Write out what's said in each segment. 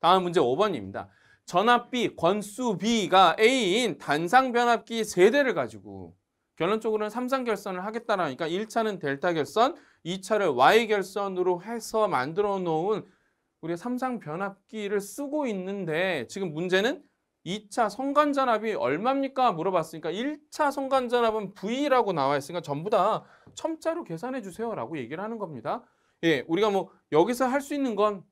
다음 문제 5번입니다. 전압비, 권수비가 A인 단상 변압기 세대를 가지고 결론적으로는 삼상 결선을 하겠다라니까 1차는 델타 결선, 2차를 Y 결선으로 해서 만들어 놓은 우리 삼상 변압기를 쓰고 있는데 지금 문제는 2차 선관 전압이 얼마입니까? 물어봤으니까 1차 선관 전압은 V라고 나와 있으니까 전부 다 첨자로 계산해 주세요라고 얘기를 하는 겁니다. 예, 우리가 뭐 여기서 할 수 있는 건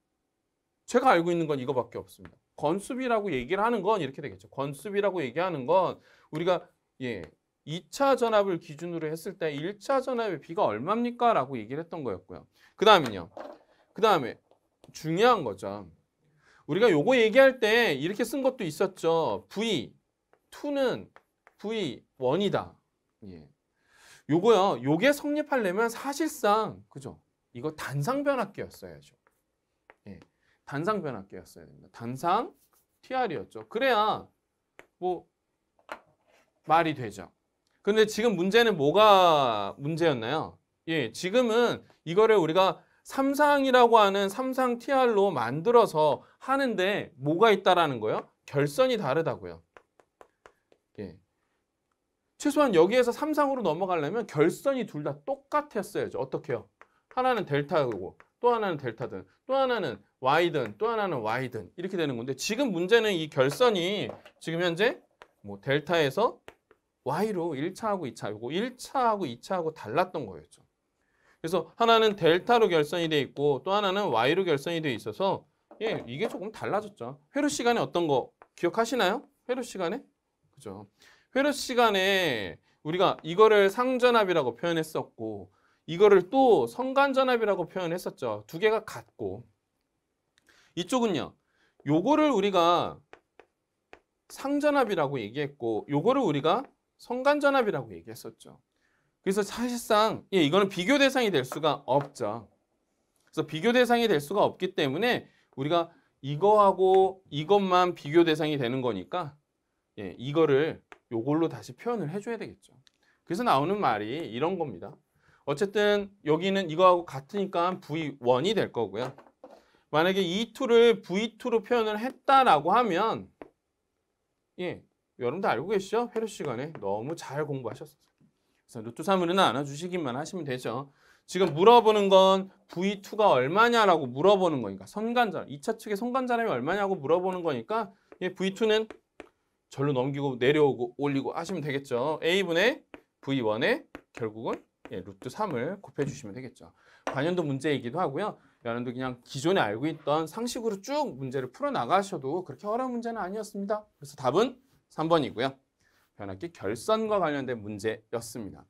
제가 알고 있는 건 이거밖에 없습니다. 건수비라고 얘기를 하는 건 이렇게 되겠죠. 건수비라고 얘기하는 건 우리가 예, 2차 전압을 기준으로 했을 때 1차 전압의 비가 얼마입니까? 라고 얘기를 했던 거였고요. 그 다음은요. 그 다음에 중요한 거죠. 우리가 요거 얘기할 때 이렇게 쓴 것도 있었죠. V2는 V1이다. 예. 요거요. 요게 성립하려면 사실상 그죠? 이거 단상 변압기였어야죠. 단상 변압기였어야 됩니다. 단상 TR이었죠. 그래야 뭐 말이 되죠. 근데 지금 문제는 뭐가 문제였나요? 예, 지금은 이거를 우리가 삼상이라고 하는 삼상 TR로 만들어서 하는데 뭐가 있다라는 거예요? 결선이 다르다고요. 예. 최소한 여기에서 삼상으로 넘어가려면 결선이 둘 다 똑같았어야죠. 어떻게요? 하나는 델타고 또 하나는 델타든 또 하나는 y든 또 하나는 y든 이렇게 되는 건데 지금 문제는 이 결선이 지금 현재 뭐 델타에서 y로 1차하고 2차 이거 1차하고 2차하고 달랐던 거였죠. 그래서 하나는 델타로 결선이 돼 있고 또 하나는 y로 결선이 돼 있어서 예, 이게 조금 달라졌죠. 회로 시간에 어떤 거 기억하시나요? 회로 시간에? 그죠. 회로 시간에 우리가 이거를 상전압이라고 표현했었고 이거를 또 성간전압이라고 표현했었죠. 두 개가 같고 이쪽은요. 요거를 우리가 상전압이라고 얘기했고 요거를 우리가 성간전압이라고 얘기했었죠. 그래서 사실상 예, 이거는 비교 대상이 될 수가 없죠. 그래서 비교 대상이 될 수가 없기 때문에 우리가 이거하고 이것만 비교 대상이 되는 거니까 예, 이거를 요걸로 다시 표현을 해줘야 되겠죠. 그래서 나오는 말이 이런 겁니다. 어쨌든 여기는 이거하고 같으니까 V1이 될 거고요. 만약에 E2를 V2로 표현을 했다라고 하면 예, 여러분들 알고 계시죠? 회로 시간에 너무 잘 공부하셨어요. 그래서 루트 3은로 안아주시기만 하시면 되죠. 지금 물어보는 건 V2가 얼마냐라고 물어보는 거니까 선간자, 2차 측의 선간자람이 얼마냐고 물어보는 거니까 예, V2는 절로 넘기고 내려오고 올리고 하시면 되겠죠. A분의 V1의 결국은 예, 루트 3을 곱해주시면 되겠죠. 관연도 문제이기도 하고요. 여러분도 그냥 기존에 알고 있던 상식으로 쭉 문제를 풀어나가셔도 그렇게 어려운 문제는 아니었습니다. 그래서 답은 3번이고요. 변압기 결선과 관련된 문제였습니다.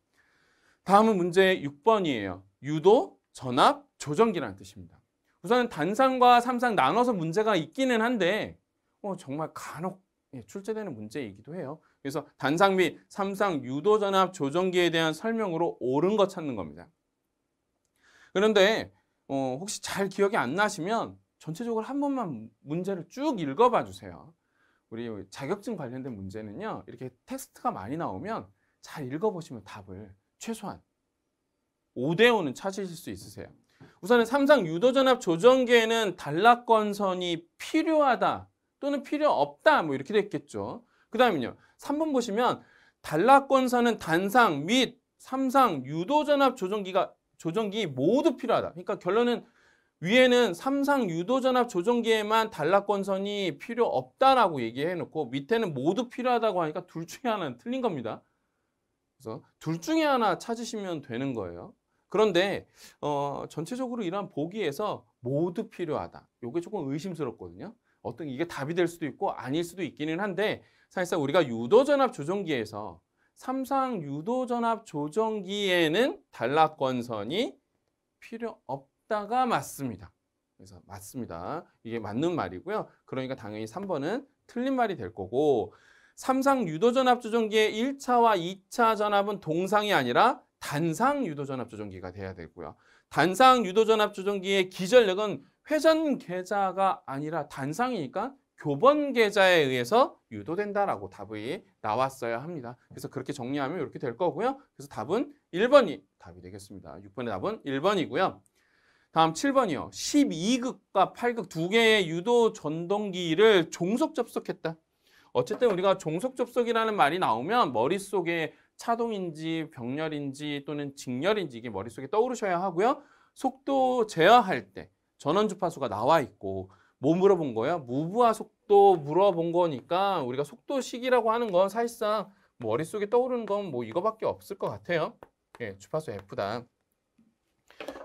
다음은 문제 6번이에요. 유도, 전압, 조정기라는 뜻입니다. 우선 단상과 삼상 나눠서 문제가 있기는 한데 어, 정말 간혹 예, 출제되는 문제이기도 해요. 그래서 단상 및 삼상 유도전압 조정기에 대한 설명으로 옳은 것 찾는 겁니다. 그런데 어, 혹시 잘 기억이 안 나시면 전체적으로 한 번만 문제를 쭉 읽어봐 주세요. 우리 자격증 관련된 문제는요. 이렇게 텍스트가 많이 나오면 잘 읽어보시면 답을 최소한 5대5는 찾으실 수 있으세요. 우선은 삼상 유도전압 조정기에는 단락건선이 필요하다 또는 필요 없다 뭐 이렇게 됐겠죠. 그 다음은요. 3번 보시면 단락권사는 단상 및 삼상 유도전압 조정기가 조정기 모두 필요하다. 그러니까 결론은 위에는 삼상 유도전압 조정기에만 단락권선이 필요 없다라고 얘기해 놓고 밑에는 모두 필요하다고 하니까 둘 중에 하나는 틀린 겁니다. 그래서 둘 중에 하나 찾으시면 되는 거예요. 그런데 어, 전체적으로 이러한 보기에서 모두 필요하다. 이게 조금 의심스럽거든요. 어떤 이게 답이 될 수도 있고 아닐 수도 있기는 한데 사실상 우리가 유도전압 조정기에서 삼상 유도전압 조정기에는 단락권선이 필요 없다가 맞습니다. 그래서 맞습니다. 이게 맞는 말이고요. 그러니까 당연히 3번은 틀린 말이 될 거고 삼상 유도전압 조정기의 1차와 2차 전압은 동상이 아니라 단상 유도전압 조정기가 돼야 되고요. 단상 유도전압 조정기의 기전력은 회전 계좌가 아니라 단상이니까 교번 계좌에 의해서 유도된다라고 답이 나왔어야 합니다. 그래서 그렇게 정리하면 이렇게 될 거고요. 그래서 답은 1번이 답이 되겠습니다. 6번의 답은 1번이고요. 다음 7번이요. 12극과 8극 두 개의 유도 전동기를 종속 접속했다. 어쨌든 우리가 종속 접속이라는 말이 나오면 머릿속에 차동인지 병렬인지 또는 직렬인지 이게 머릿속에 떠오르셔야 하고요. 속도 제어할 때 전원 주파수가 나와 있고 뭐 물어본 거예요? 무브와 속도 물어본 거니까 우리가 속도식이라고 하는 건 사실상 뭐 머릿속에 떠오르는 건 뭐 이거밖에 없을 것 같아요. 예, 주파수 F다.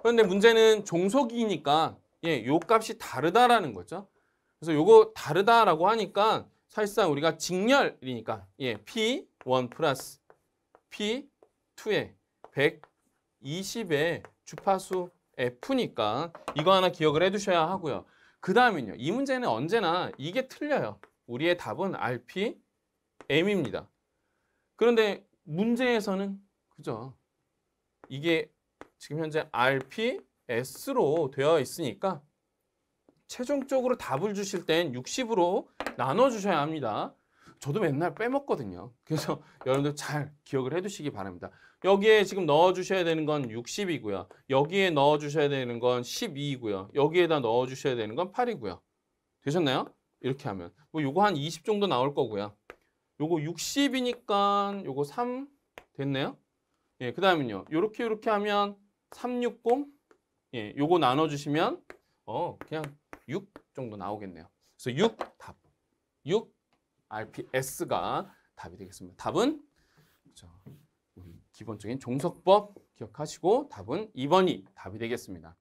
그런데 문제는 종속이니까 예, 요 값이 다르다라는 거죠. 그래서 요거 다르다라고 하니까 사실상 우리가 직렬이니까 예, P1 플러스 P2의 120의 주파수 F니까 이거 하나 기억을 해두셔야 하고요. 그 다음은요. 이 문제는 언제나 이게 틀려요. 우리의 답은 RP, M입니다. 그런데 문제에서는 그죠. 이게 지금 현재 RP, S로 되어 있으니까 최종적으로 답을 주실 땐 60으로 나눠주셔야 합니다. 저도 맨날 빼먹거든요. 그래서 여러분들 잘 기억을 해두시기 바랍니다. 여기에 지금 넣어주셔야 되는 건 60이고요. 여기에 넣어주셔야 되는 건 12이고요. 여기에다 넣어주셔야 되는 건 8이고요. 되셨나요? 이렇게 하면. 뭐이거한 20 정도 나올 거고요. 이거 60이니까 이거3 됐네요. 예, 그 다음은요. 이렇게이렇게 하면 360 예, 이거 나눠주시면 어, 그냥 6 정도 나오겠네요. 그래서 6 답. 6 RPS가 답이 되겠습니다. 답은 그렇죠. 기본적인 종속법 기억하시고 답은 2번이 답이 되겠습니다.